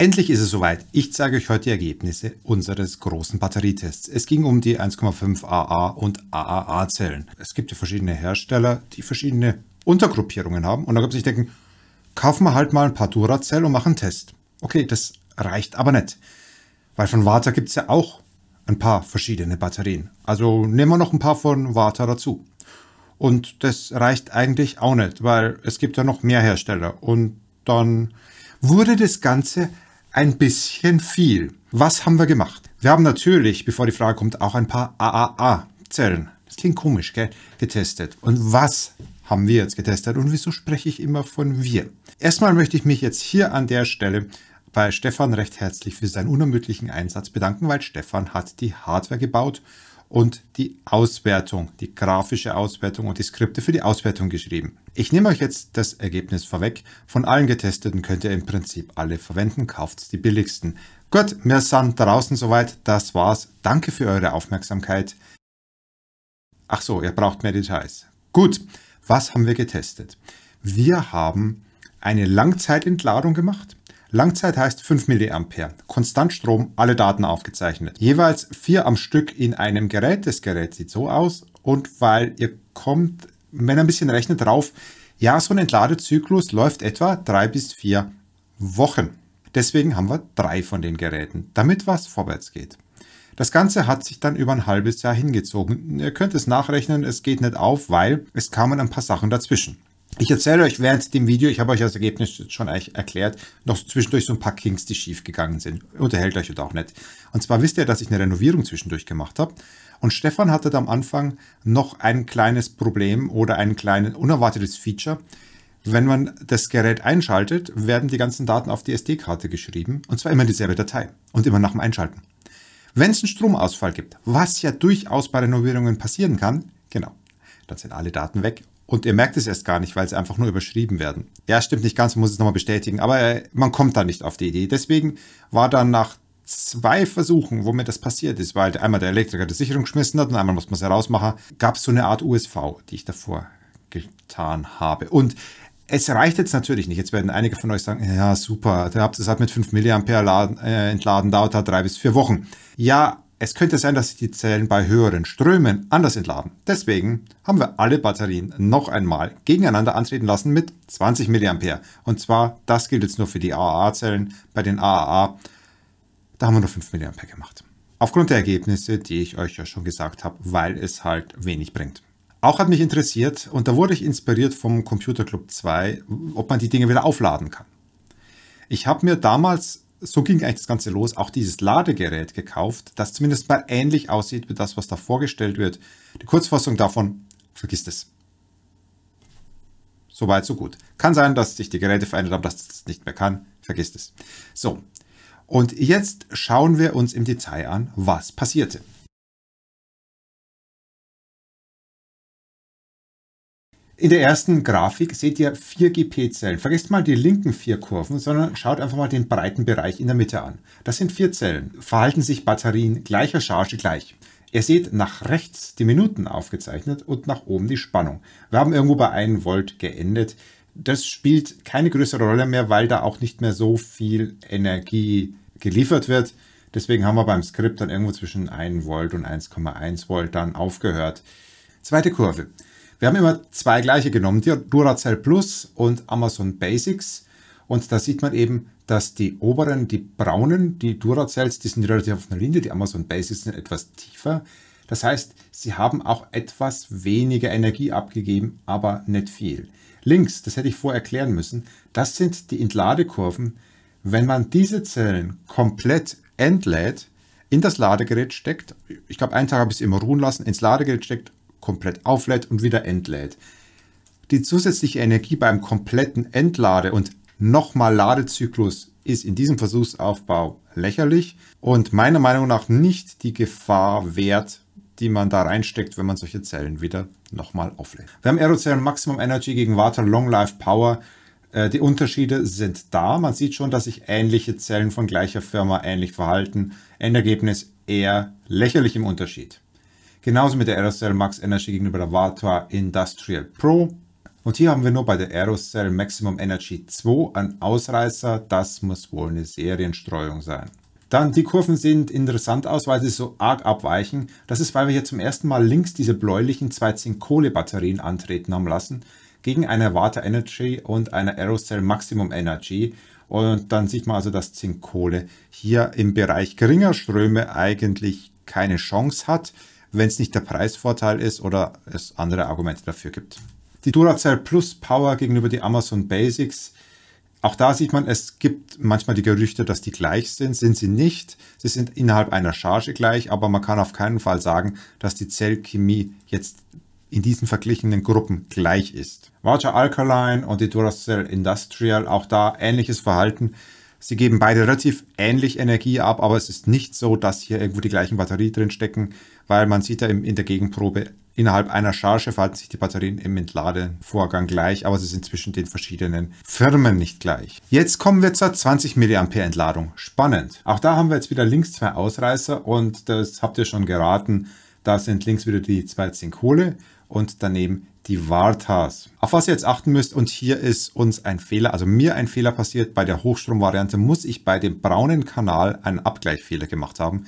Endlich ist es soweit. Ich zeige euch heute die Ergebnisse unseres großen Batterietests. Es ging um die 1,5 AA und AAA Zellen. Es gibt ja verschiedene Hersteller, die verschiedene Untergruppierungen haben und da gab es sich denken, kaufen wir halt mal ein paar Dura-Zellen und machen einen Test. Okay, das reicht aber nicht, weil von Water gibt es ja auch ein paar verschiedene Batterien. Also nehmen wir noch ein paar von Water dazu. Und das reicht eigentlich auch nicht, weil es gibt ja noch mehr Hersteller und dann wurde das Ganze ein bisschen viel. Was haben wir gemacht? Wir haben natürlich, bevor die Frage kommt, auch ein paar AAA-Zellen. Das klingt komisch, gell? Getestet. Und was haben wir jetzt getestet und wieso spreche ich immer von wir? Erstmal möchte ich mich jetzt hier an der Stelle bei Stefan recht herzlich für seinen unermüdlichen Einsatz bedanken, weil Stefan hat die Hardware gebaut und die Auswertung, die grafische Auswertung und die Skripte für die Auswertung geschrieben. Ich nehme euch jetzt das Ergebnis vorweg. Von allen getesteten könnt ihr im Prinzip alle verwenden, kauft die billigsten. Gut, wir sind draußen soweit, das war's. Danke für eure Aufmerksamkeit. Ach so, ihr braucht mehr Details. Gut, was haben wir getestet? Wir haben eine Langzeitentladung gemacht Langzeit heißt 5 mA. Konstantstrom, alle Daten aufgezeichnet. Jeweils vier am Stück in einem Gerät. Das Gerät sieht so aus. Und weil ihr kommt, wenn ihr ein bisschen rechnet drauf, ja, so ein Entladezyklus läuft etwa drei bis vier Wochen. Deswegen haben wir drei von den Geräten, damit was vorwärts geht. Das Ganze hat sich dann über ein halbes Jahr hingezogen. Ihr könnt es nachrechnen, es geht nicht auf, weil es kamen ein paar Sachen dazwischen. Ich erzähle euch während dem Video, ich habe euch das Ergebnis schon erklärt, noch zwischendurch so ein paar Kings, die schief gegangen sind. Unterhält euch oder auch nicht. Und zwar wisst ihr, dass ich eine Renovierung zwischendurch gemacht habe. Und Stefan hatte da am Anfang noch ein kleines Problem oder ein kleines unerwartetes Feature. Wenn man das Gerät einschaltet, werden die ganzen Daten auf die SD-Karte geschrieben. Und zwar immer dieselbe Datei und immer nach dem Einschalten. Wenn es einen Stromausfall gibt, was ja durchaus bei Renovierungen passieren kann, genau, dann sind alle Daten weg und ihr merkt es erst gar nicht, weil sie einfach nur überschrieben werden. Ja, stimmt nicht ganz, man muss es nochmal bestätigen, aber äh, man kommt da nicht auf die Idee. Deswegen war dann nach zwei Versuchen, wo mir das passiert ist, weil einmal der Elektriker die Sicherung geschmissen hat und einmal muss man es herausmachen, gab es so eine Art USV, die ich davor getan habe. Und es reicht jetzt natürlich nicht. Jetzt werden einige von euch sagen, ja super, ihr habt es halt mit 5 mA äh, entladen, dauert da halt drei bis vier Wochen. Ja, es könnte sein, dass sich die Zellen bei höheren Strömen anders entladen. Deswegen haben wir alle Batterien noch einmal gegeneinander antreten lassen mit 20 mA. Und zwar, das gilt jetzt nur für die AAA-Zellen. Bei den AAA, da haben wir nur 5 mA gemacht. Aufgrund der Ergebnisse, die ich euch ja schon gesagt habe, weil es halt wenig bringt. Auch hat mich interessiert, und da wurde ich inspiriert vom Computer Club 2, ob man die Dinge wieder aufladen kann. Ich habe mir damals so ging eigentlich das Ganze los, auch dieses Ladegerät gekauft, das zumindest mal ähnlich aussieht wie das, was da vorgestellt wird. Die Kurzfassung davon, vergisst es. Soweit, so gut. Kann sein, dass sich die Geräte verändert haben, dass es das nicht mehr kann. Vergisst es. So, und jetzt schauen wir uns im Detail an, was passierte. In der ersten Grafik seht ihr vier GP-Zellen. Vergesst mal die linken vier Kurven, sondern schaut einfach mal den breiten Bereich in der Mitte an. Das sind vier Zellen. Verhalten sich Batterien gleicher Charge gleich. Ihr seht nach rechts die Minuten aufgezeichnet und nach oben die Spannung. Wir haben irgendwo bei 1 Volt geendet. Das spielt keine größere Rolle mehr, weil da auch nicht mehr so viel Energie geliefert wird. Deswegen haben wir beim Skript dann irgendwo zwischen 1 Volt und 1,1 Volt dann aufgehört. Zweite Kurve. Wir haben immer zwei gleiche genommen, die Duracell Plus und Amazon Basics. Und da sieht man eben, dass die oberen, die braunen, die Duracells, die sind relativ auf einer Linie, die Amazon Basics sind etwas tiefer. Das heißt, sie haben auch etwas weniger Energie abgegeben, aber nicht viel. Links, das hätte ich vorher erklären müssen, das sind die Entladekurven. Wenn man diese Zellen komplett entlädt, in das Ladegerät steckt, ich glaube, einen Tag habe ich es immer ruhen lassen, ins Ladegerät steckt komplett auflädt und wieder entlädt. Die zusätzliche Energie beim kompletten Entlade- und nochmal Ladezyklus ist in diesem Versuchsaufbau lächerlich und meiner Meinung nach nicht die Gefahr wert, die man da reinsteckt, wenn man solche Zellen wieder nochmal auflädt. Wir haben Aerozellen Maximum Energy gegen Water Long Life Power. Äh, die Unterschiede sind da. Man sieht schon, dass sich ähnliche Zellen von gleicher Firma ähnlich verhalten. Endergebnis eher lächerlich im Unterschied. Genauso mit der Aerocell Max Energy gegenüber der Vatua Industrial Pro. Und hier haben wir nur bei der Aerocell Maximum Energy 2 einen Ausreißer. Das muss wohl eine Serienstreuung sein. Dann, die Kurven sehen interessant aus, weil sie so arg abweichen. Das ist, weil wir hier zum ersten Mal links diese bläulichen zwei Zink-Kohle-Batterien antreten haben lassen gegen eine Water Energy und eine Aerocell Maximum Energy. Und dann sieht man also, dass Zinkkohle hier im Bereich geringer Ströme eigentlich keine Chance hat wenn es nicht der Preisvorteil ist oder es andere Argumente dafür gibt. Die Duracell Plus Power gegenüber die Amazon Basics. Auch da sieht man, es gibt manchmal die Gerüchte, dass die gleich sind. Sind sie nicht. Sie sind innerhalb einer Charge gleich, aber man kann auf keinen Fall sagen, dass die Zellchemie jetzt in diesen verglichenen Gruppen gleich ist. Voucher Alkaline und die Duracell Industrial, auch da ähnliches Verhalten. Sie geben beide relativ ähnlich Energie ab, aber es ist nicht so, dass hier irgendwo die gleichen Batterien drin stecken, weil man sieht ja in der Gegenprobe, innerhalb einer Charge verhalten sich die Batterien im Entladevorgang gleich, aber sie sind zwischen den verschiedenen Firmen nicht gleich. Jetzt kommen wir zur 20 mA Entladung. Spannend. Auch da haben wir jetzt wieder links zwei Ausreißer und das habt ihr schon geraten. Da sind links wieder die zwei Zinkkohle und daneben die Vartas. Auf was ihr jetzt achten müsst, und hier ist uns ein Fehler, also mir ein Fehler passiert, bei der Hochstromvariante muss ich bei dem braunen Kanal einen Abgleichfehler gemacht haben.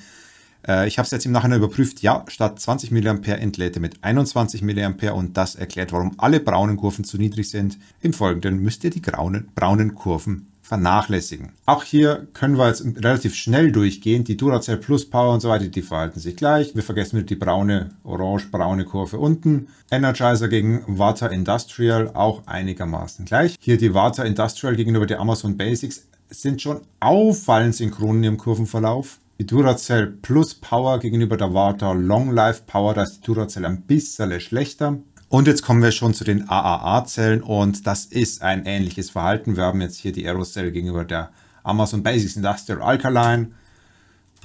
Äh, ich habe es jetzt im Nachhinein überprüft, ja, statt 20 mA entlädt er mit 21 mA und das erklärt, warum alle braunen Kurven zu niedrig sind. Im Folgenden müsst ihr die braunen, braunen Kurven vernachlässigen. Auch hier können wir jetzt relativ schnell durchgehen. Die Duracell Plus Power und so weiter, die verhalten sich gleich. Wir vergessen wieder die braune, orange-braune Kurve unten. Energizer gegen Water Industrial auch einigermaßen gleich. Hier die Water Industrial gegenüber der Amazon Basics sind schon auffallend synchron in ihrem Kurvenverlauf. Die Duracell Plus Power gegenüber der Water Long Life Power, da ist die Duracell ein bisschen schlechter. Und jetzt kommen wir schon zu den AAA-Zellen und das ist ein ähnliches Verhalten. Wir haben jetzt hier die Aerocell gegenüber der Amazon Basics Industrial Alkaline,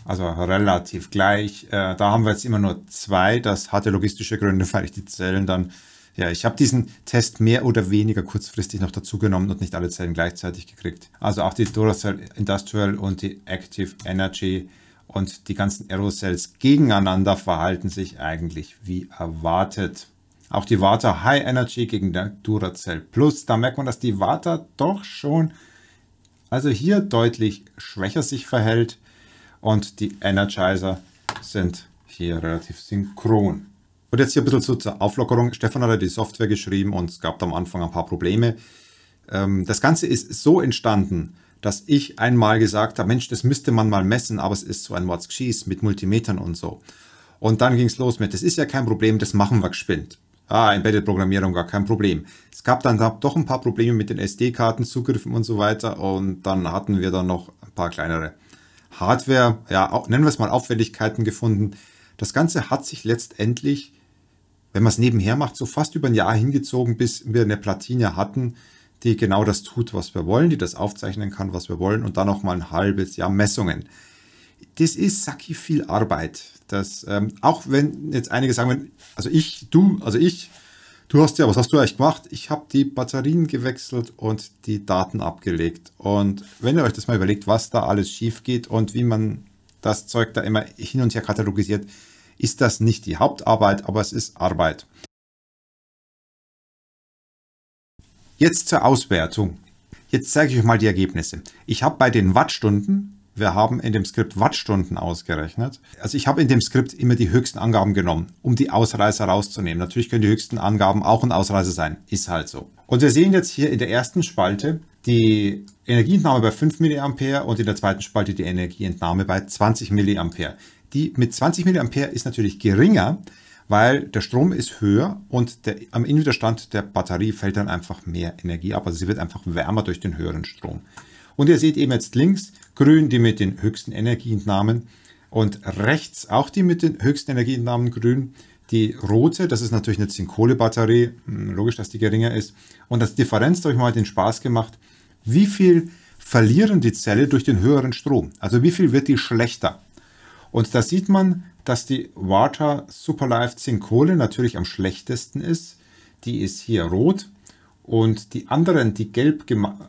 also relativ gleich. Äh, da haben wir jetzt immer nur zwei. Das hatte logistische Gründe, weil ich die Zellen dann, ja, ich habe diesen Test mehr oder weniger kurzfristig noch dazu genommen und nicht alle Zellen gleichzeitig gekriegt. Also auch die Duracell Industrial und die Active Energy und die ganzen Aerocells gegeneinander verhalten sich eigentlich wie erwartet. Auch die Vata High Energy gegen der Duracell Plus. Da merkt man, dass die Vata doch schon, also hier deutlich schwächer sich verhält. Und die Energizer sind hier relativ synchron. Und jetzt hier ein bisschen zur Auflockerung. Stefan hat ja die Software geschrieben und es gab am Anfang ein paar Probleme. Ähm, das Ganze ist so entstanden, dass ich einmal gesagt habe, Mensch, das müsste man mal messen, aber es ist so ein Mordsgeschiss mit Multimetern und so. Und dann ging es los mit, das ist ja kein Problem, das machen wir gespinnt. Ah, Embedded-Programmierung, gar kein Problem. Es gab dann doch ein paar Probleme mit den SD-Karten, Zugriffen und so weiter und dann hatten wir dann noch ein paar kleinere Hardware, ja, nennen wir es mal Auffälligkeiten gefunden. Das Ganze hat sich letztendlich, wenn man es nebenher macht, so fast über ein Jahr hingezogen, bis wir eine Platine hatten, die genau das tut, was wir wollen, die das aufzeichnen kann, was wir wollen und dann noch mal ein halbes Jahr Messungen das ist sacki viel Arbeit. Das, ähm, auch wenn jetzt einige sagen, also ich, du, also ich, du hast ja, was hast du eigentlich gemacht? Ich habe die Batterien gewechselt und die Daten abgelegt. Und wenn ihr euch das mal überlegt, was da alles schief geht und wie man das Zeug da immer hin und her katalogisiert, ist das nicht die Hauptarbeit, aber es ist Arbeit. Jetzt zur Auswertung. Jetzt zeige ich euch mal die Ergebnisse. Ich habe bei den Wattstunden wir haben in dem Skript Wattstunden ausgerechnet. Also ich habe in dem Skript immer die höchsten Angaben genommen, um die Ausreißer rauszunehmen. Natürlich können die höchsten Angaben auch ein Ausreißer sein. Ist halt so. Und wir sehen jetzt hier in der ersten Spalte die Energieentnahme bei 5 mA und in der zweiten Spalte die Energieentnahme bei 20 mA. Die mit 20 mA ist natürlich geringer, weil der Strom ist höher und der, am Innenwiderstand der Batterie fällt dann einfach mehr Energie ab. Also sie wird einfach wärmer durch den höheren Strom. Und ihr seht eben jetzt links, grün die mit den höchsten Energieentnahmen und rechts auch die mit den höchsten Energieentnahmen grün. Die rote, das ist natürlich eine Zinkkohlebatterie, hm, logisch, dass die geringer ist. Und als Differenz, da habe ich mal den Spaß gemacht, wie viel verlieren die Zelle durch den höheren Strom? Also wie viel wird die schlechter? Und da sieht man, dass die Water Superlife Zinkkohle natürlich am schlechtesten ist. Die ist hier rot und die anderen, die gelb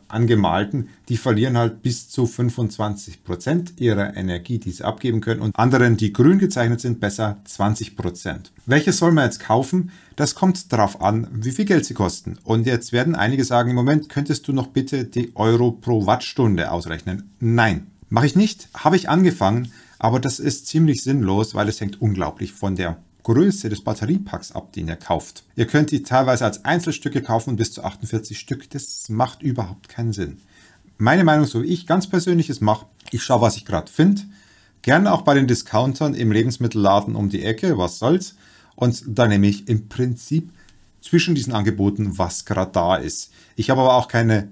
angemalten, die verlieren halt bis zu 25% Prozent ihrer Energie, die sie abgeben können. Und anderen, die grün gezeichnet sind, besser 20%. Prozent. Welches soll man jetzt kaufen? Das kommt darauf an, wie viel Geld sie kosten. Und jetzt werden einige sagen, im Moment könntest du noch bitte die Euro pro Wattstunde ausrechnen. Nein, mache ich nicht. Habe ich angefangen, aber das ist ziemlich sinnlos, weil es hängt unglaublich von der Größe des Batteriepacks ab, den ihr kauft. Ihr könnt die teilweise als Einzelstücke kaufen, bis zu 48 Stück. Das macht überhaupt keinen Sinn. Meine Meinung, so wie ich ganz persönlich es mache, ich schaue, was ich gerade finde. Gerne auch bei den Discountern im Lebensmittelladen um die Ecke, was soll's. Und da nehme ich im Prinzip zwischen diesen Angeboten, was gerade da ist. Ich habe aber auch keine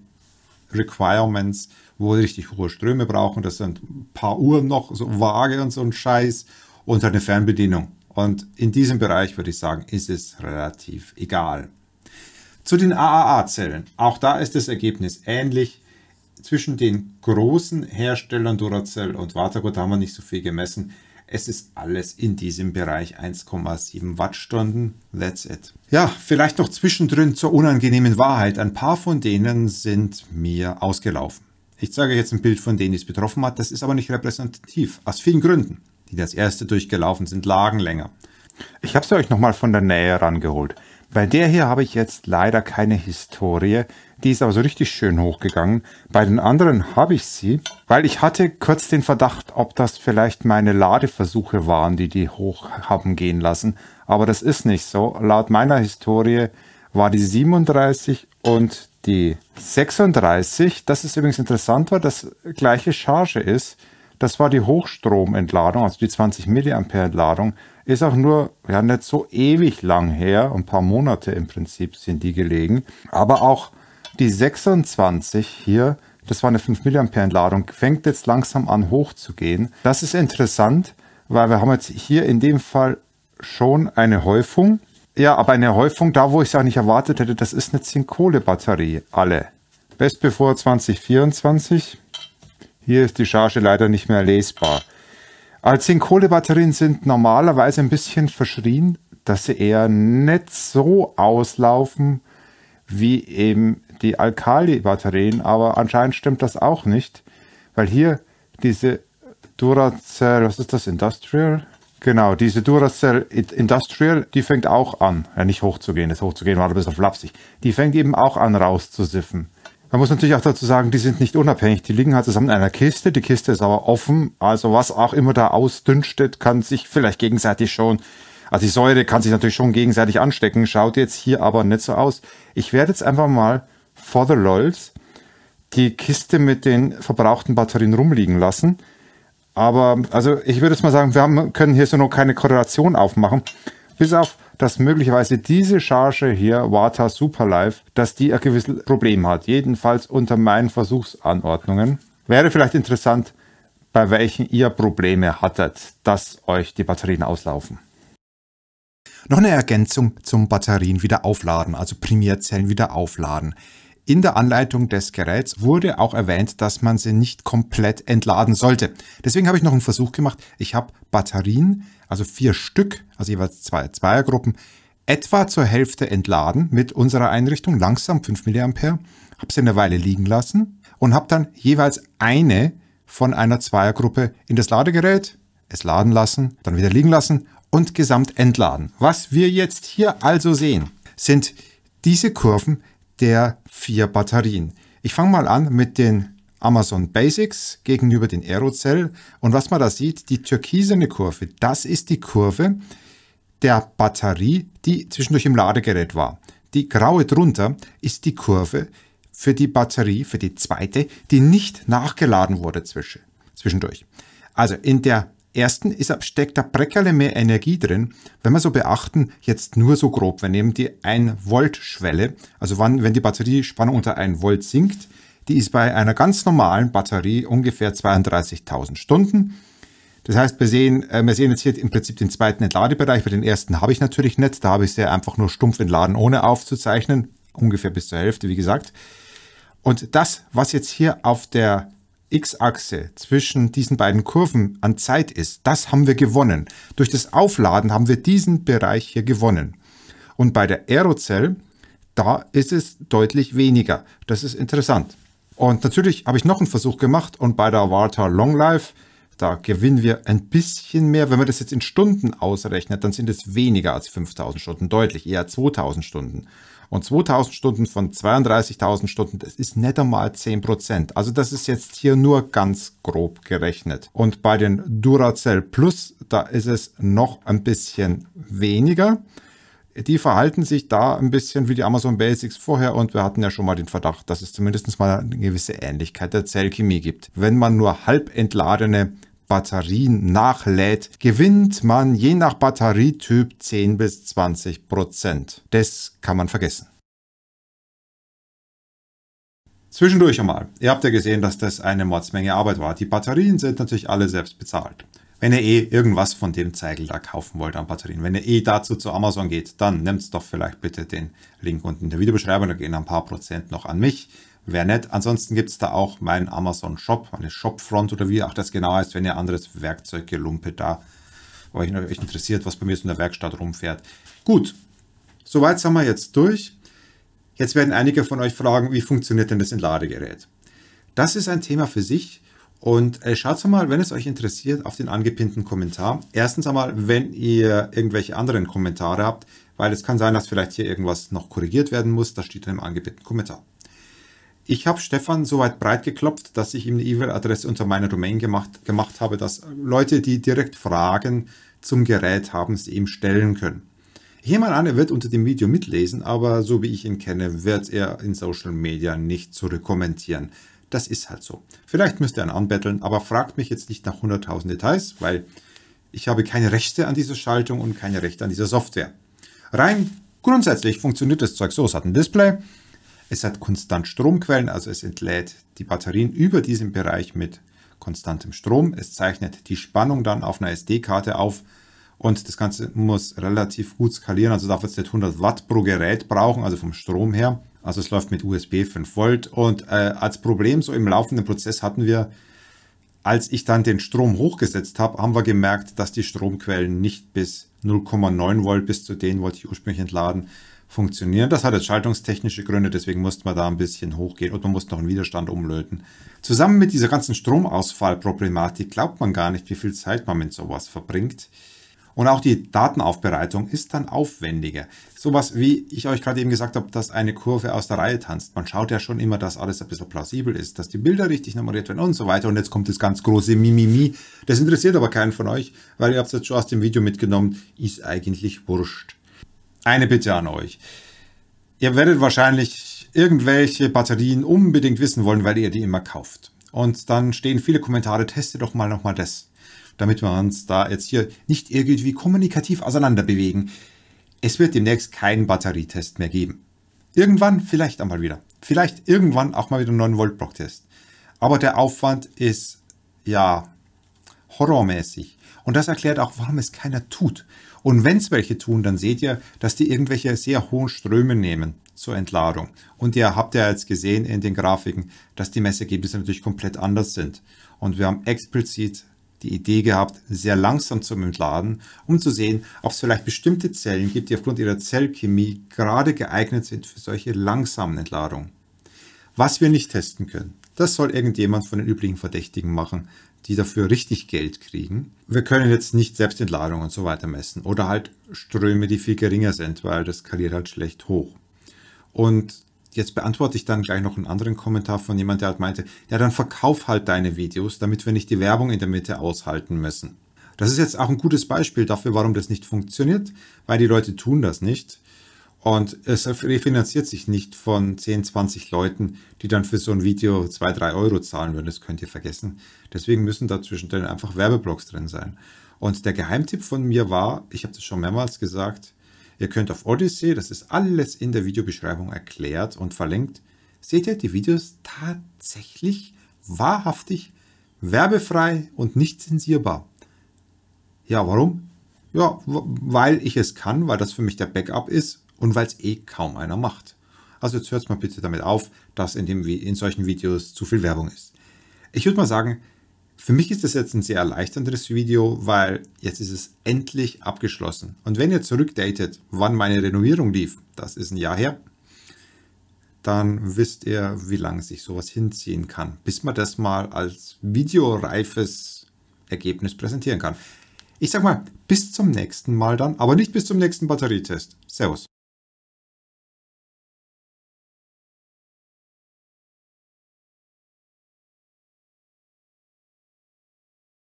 Requirements, wo richtig hohe Ströme brauchen. Das sind ein paar Uhren noch, so vage und so ein Scheiß und halt eine Fernbedienung und in diesem Bereich würde ich sagen, ist es relativ egal. Zu den AAA-Zellen. Auch da ist das Ergebnis ähnlich. Zwischen den großen Herstellern Duracell und Vatago, haben wir nicht so viel gemessen. Es ist alles in diesem Bereich 1,7 Wattstunden. That's it. Ja, vielleicht noch zwischendrin zur unangenehmen Wahrheit. Ein paar von denen sind mir ausgelaufen. Ich zeige jetzt ein Bild von denen, die es betroffen hat. Das ist aber nicht repräsentativ, aus vielen Gründen die das erste durchgelaufen sind, lagen länger. Ich habe sie euch nochmal von der Nähe rangeholt. Bei der hier habe ich jetzt leider keine Historie. Die ist aber so richtig schön hochgegangen. Bei den anderen habe ich sie, weil ich hatte kurz den Verdacht, ob das vielleicht meine Ladeversuche waren, die die hoch haben gehen lassen. Aber das ist nicht so. Laut meiner Historie war die 37 und die 36, das ist übrigens interessant, weil das gleiche Charge ist, das war die Hochstromentladung, also die 20 Milliampere Ladung. Ist auch nur, ja, nicht so ewig lang her, ein paar Monate im Prinzip sind die gelegen. Aber auch die 26 hier, das war eine 5 Milliampere Entladung, fängt jetzt langsam an hochzugehen. Das ist interessant, weil wir haben jetzt hier in dem Fall schon eine Häufung. Ja, aber eine Häufung, da wo ich es auch nicht erwartet hätte, das ist eine Zinkkohle-Batterie, alle. Best bevor 2024. Hier ist die Charge leider nicht mehr lesbar. Als Kohlebatterien sind normalerweise ein bisschen verschrien, dass sie eher nicht so auslaufen wie eben die Alkali-Batterien, aber anscheinend stimmt das auch nicht, weil hier diese Duracell, was ist das, Industrial? Genau, diese Duracell Industrial, die fängt auch an, ja nicht hochzugehen, das hochzugehen war ein bisschen flapsig, die fängt eben auch an rauszusiffen. Man muss natürlich auch dazu sagen, die sind nicht unabhängig. Die liegen halt zusammen in einer Kiste. Die Kiste ist aber offen. Also was auch immer da ausdünstet, kann sich vielleicht gegenseitig schon, also die Säure kann sich natürlich schon gegenseitig anstecken. Schaut jetzt hier aber nicht so aus. Ich werde jetzt einfach mal for the lols die Kiste mit den verbrauchten Batterien rumliegen lassen. Aber, also ich würde jetzt mal sagen, wir haben, können hier so noch keine Korrelation aufmachen. Bis auf dass möglicherweise diese Charge hier, Wata Superlife, dass die ein gewisses Problem hat. Jedenfalls unter meinen Versuchsanordnungen. Wäre vielleicht interessant, bei welchen ihr Probleme hattet, dass euch die Batterien auslaufen. Noch eine Ergänzung zum Batterien wieder aufladen, also Primärzellen wieder aufladen. In der Anleitung des Geräts wurde auch erwähnt, dass man sie nicht komplett entladen sollte. Deswegen habe ich noch einen Versuch gemacht. Ich habe Batterien, also vier Stück, also jeweils zwei Zweiergruppen, etwa zur Hälfte entladen mit unserer Einrichtung, langsam 5 mA, habe sie eine Weile liegen lassen und habe dann jeweils eine von einer Zweiergruppe in das Ladegerät, es laden lassen, dann wieder liegen lassen und gesamt entladen. Was wir jetzt hier also sehen, sind diese Kurven, der vier Batterien. Ich fange mal an mit den Amazon Basics gegenüber den Aerocell. Und was man da sieht, die türkisene Kurve, das ist die Kurve der Batterie, die zwischendurch im Ladegerät war. Die graue drunter ist die Kurve für die Batterie, für die zweite, die nicht nachgeladen wurde zwischendurch. Also in der Ersten ist, steckt da Breckerle mehr Energie drin, wenn wir so beachten, jetzt nur so grob, wir nehmen die 1-Volt-Schwelle, also wann, wenn die Batteriespannung unter 1 Volt sinkt, die ist bei einer ganz normalen Batterie ungefähr 32.000 Stunden. Das heißt, wir sehen, äh, wir sehen jetzt hier im Prinzip den zweiten Entladebereich, weil den ersten habe ich natürlich nicht, da habe ich sie einfach nur stumpf entladen, ohne aufzuzeichnen, ungefähr bis zur Hälfte, wie gesagt. Und das, was jetzt hier auf der X-Achse zwischen diesen beiden Kurven an Zeit ist, das haben wir gewonnen. Durch das Aufladen haben wir diesen Bereich hier gewonnen. Und bei der Aerozell, da ist es deutlich weniger. Das ist interessant. Und natürlich habe ich noch einen Versuch gemacht und bei der Avata Long Life, da gewinnen wir ein bisschen mehr. Wenn man das jetzt in Stunden ausrechnet, dann sind es weniger als 5000 Stunden, deutlich eher 2000 Stunden. Und 2000 Stunden von 32.000 Stunden, das ist nicht einmal 10%. Also das ist jetzt hier nur ganz grob gerechnet. Und bei den Duracell Plus, da ist es noch ein bisschen weniger die verhalten sich da ein bisschen wie die Amazon Basics vorher und wir hatten ja schon mal den Verdacht, dass es zumindest mal eine gewisse Ähnlichkeit der Zellchemie gibt. Wenn man nur halb entladene Batterien nachlädt, gewinnt man je nach Batterietyp 10 bis 20 Prozent. Das kann man vergessen. Zwischendurch einmal. Ihr habt ja gesehen, dass das eine Mordsmenge Arbeit war. Die Batterien sind natürlich alle selbst bezahlt. Wenn ihr eh irgendwas von dem Zeigel da kaufen wollt an Batterien, wenn ihr eh dazu zu Amazon geht, dann nehmt doch vielleicht bitte den Link unten in der Videobeschreibung, da gehen ein paar Prozent noch an mich. Wäre nett. Ansonsten gibt es da auch meinen Amazon Shop, meine Shopfront oder wie auch das genau heißt, wenn ihr anderes Werkzeug gelumpe da euch, euch interessiert, was bei mir so in der Werkstatt rumfährt. Gut, soweit sind wir jetzt durch. Jetzt werden einige von euch fragen, wie funktioniert denn das Entladegerät? Das ist ein Thema für sich. Und äh, schaut mal, wenn es euch interessiert, auf den angepinnten Kommentar. Erstens einmal, wenn ihr irgendwelche anderen Kommentare habt, weil es kann sein, dass vielleicht hier irgendwas noch korrigiert werden muss. Das steht dann im angepinnten Kommentar. Ich habe Stefan so weit breit geklopft, dass ich ihm eine E-Mail-Adresse unter meiner Domain gemacht, gemacht habe, dass Leute, die direkt Fragen zum Gerät haben, sie ihm stellen können. Ich nehme mal an, er wird unter dem Video mitlesen, aber so wie ich ihn kenne, wird er in Social Media nicht zurückkommentieren. Das ist halt so. Vielleicht müsst ihr einen anbetteln, aber fragt mich jetzt nicht nach 100.000 Details, weil ich habe keine Rechte an dieser Schaltung und keine Rechte an dieser Software. Rein grundsätzlich funktioniert das Zeug so. Es hat ein Display, es hat konstant Stromquellen, also es entlädt die Batterien über diesem Bereich mit konstantem Strom. Es zeichnet die Spannung dann auf einer SD-Karte auf, und das Ganze muss relativ gut skalieren, also darf jetzt nicht 100 Watt pro Gerät brauchen, also vom Strom her. Also es läuft mit USB 5 Volt und äh, als Problem so im laufenden Prozess hatten wir, als ich dann den Strom hochgesetzt habe, haben wir gemerkt, dass die Stromquellen nicht bis 0,9 Volt, bis zu denen wollte ich ursprünglich entladen, funktionieren. Das hat jetzt schaltungstechnische Gründe, deswegen musste man da ein bisschen hochgehen und man musste noch einen Widerstand umlöten. Zusammen mit dieser ganzen Stromausfallproblematik glaubt man gar nicht, wie viel Zeit man mit sowas verbringt. Und auch die Datenaufbereitung ist dann aufwendiger. Sowas wie ich euch gerade eben gesagt habe, dass eine Kurve aus der Reihe tanzt. Man schaut ja schon immer, dass alles ein bisschen plausibel ist, dass die Bilder richtig nummeriert werden und so weiter. Und jetzt kommt das ganz große Mimimi. Das interessiert aber keinen von euch, weil ihr habt es jetzt schon aus dem Video mitgenommen. Ist eigentlich wurscht. Eine Bitte an euch. Ihr werdet wahrscheinlich irgendwelche Batterien unbedingt wissen wollen, weil ihr die immer kauft. Und dann stehen viele Kommentare, teste doch mal nochmal das damit wir uns da jetzt hier nicht irgendwie kommunikativ auseinander bewegen. Es wird demnächst keinen Batterietest mehr geben. Irgendwann vielleicht einmal wieder. Vielleicht irgendwann auch mal wieder einen 9-Volt-Block-Test. Aber der Aufwand ist, ja, horrormäßig. Und das erklärt auch, warum es keiner tut. Und wenn es welche tun, dann seht ihr, dass die irgendwelche sehr hohen Ströme nehmen zur Entladung. Und ihr habt ja jetzt gesehen in den Grafiken, dass die Messergebnisse natürlich komplett anders sind. Und wir haben explizit die Idee gehabt, sehr langsam zu entladen, um zu sehen, ob es vielleicht bestimmte Zellen gibt, die aufgrund ihrer Zellchemie gerade geeignet sind für solche langsamen Entladungen. Was wir nicht testen können, das soll irgendjemand von den üblichen Verdächtigen machen, die dafür richtig Geld kriegen. Wir können jetzt nicht Selbstentladung und so weiter messen oder halt Ströme, die viel geringer sind, weil das skaliert halt schlecht hoch. Und jetzt beantworte ich dann gleich noch einen anderen Kommentar von jemand, der halt meinte, ja, dann verkauf halt deine Videos, damit wir nicht die Werbung in der Mitte aushalten müssen. Das ist jetzt auch ein gutes Beispiel dafür, warum das nicht funktioniert, weil die Leute tun das nicht. Und es refinanziert sich nicht von 10, 20 Leuten, die dann für so ein Video 2, 3 Euro zahlen würden. Das könnt ihr vergessen. Deswegen müssen da zwischendrin einfach Werbeblocks drin sein. Und der Geheimtipp von mir war, ich habe das schon mehrmals gesagt, Ihr könnt auf Odyssey, das ist alles in der Videobeschreibung erklärt und verlinkt, seht ihr die Videos tatsächlich wahrhaftig werbefrei und nicht zensierbar. Ja, warum? Ja, weil ich es kann, weil das für mich der Backup ist und weil es eh kaum einer macht. Also jetzt hört mal bitte damit auf, dass in, dem, in solchen Videos zu viel Werbung ist. Ich würde mal sagen, für mich ist das jetzt ein sehr erleichterndes Video, weil jetzt ist es endlich abgeschlossen. Und wenn ihr zurückdatet, wann meine Renovierung lief, das ist ein Jahr her, dann wisst ihr, wie lange sich sowas hinziehen kann, bis man das mal als videoreifes Ergebnis präsentieren kann. Ich sag mal, bis zum nächsten Mal dann, aber nicht bis zum nächsten Batterietest. Servus.